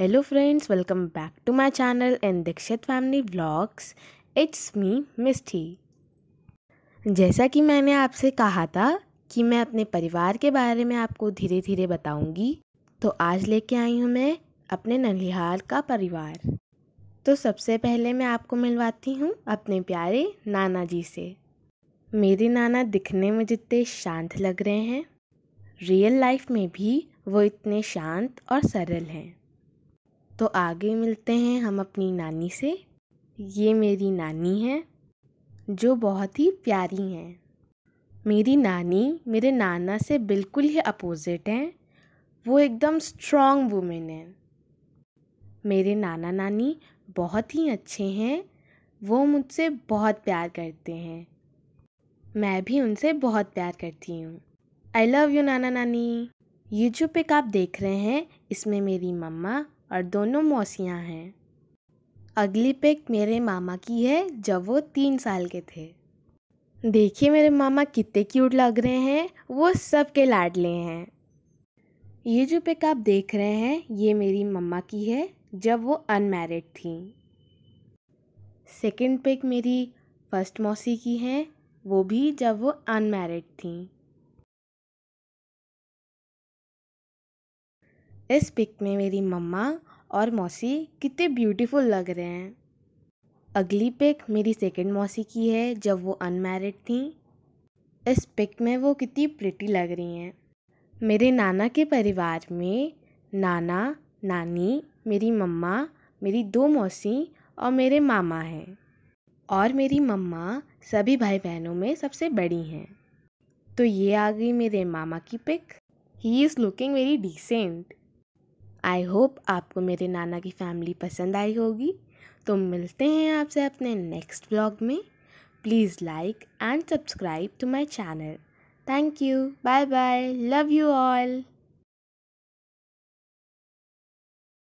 hello friends welcome back to my channel and Dikshit family vlogs it's me Misty जैसा कि मैंने आपसे कहा था कि मैं अपने परिवार के बारे में आपको धीरे धीरे बताऊंगी तो आज लेके आई हूँ मैं अपने ननिहाल का परिवार तो सबसे पहले मैं आपको मिलवाती हूँ अपने प्यारे नाना जी से मेरे नाना दिखने में जितने शांत लग रहे हैं रियल लाइफ में भी वो इतने शांत और सरल हैं तो आगे मिलते हैं हम अपनी नानी से ये मेरी नानी हैं जो बहुत ही प्यारी हैं मेरी नानी मेरे नाना से बिल्कुल ही अपोज़िट हैं वो एकदम स्ट्रॉन्ग वूमेन हैं मेरे नाना नानी बहुत ही अच्छे हैं वो मुझसे बहुत प्यार करते हैं मैं भी उनसे बहुत प्यार करती हूँ आई लव यू नाना नानी ये जो पिक आप देख रहे हैं इसमें मेरी मम्मा और दोनों मौसियाँ हैं अगली पिक मेरे मामा की है जब वो तीन साल के थे देखिए मेरे मामा कितने क्यूट लग रहे हैं वो सबके लाडले हैं ये जो पिक आप देख रहे हैं ये मेरी मम्मा की है जब वो अनमैरिड थी सेकेंड पिक मेरी फर्स्ट मौसी की है वो भी जब वो अनमैरिड थी इस पिक में मेरी मम्मा और मौसी कितने ब्यूटीफुल लग रहे हैं अगली पिक मेरी सेकेंड मौसी की है जब वो अनमैरिड थी इस पिक में वो कितनी प्रिटी लग रही हैं मेरे नाना के परिवार में नाना नानी मेरी मम्मा मेरी दो मौसी और मेरे मामा हैं और मेरी मम्मा सभी भाई बहनों में सबसे बड़ी हैं तो ये आ गई मेरे मामा की pic he is looking very decent I hope आपको मेरे नाना की फैमिली पसंद आई होगी तो मिलते हैं आपसे अपने नेक्स्ट ब्लॉग में please like and subscribe to my channel thank you bye bye love you all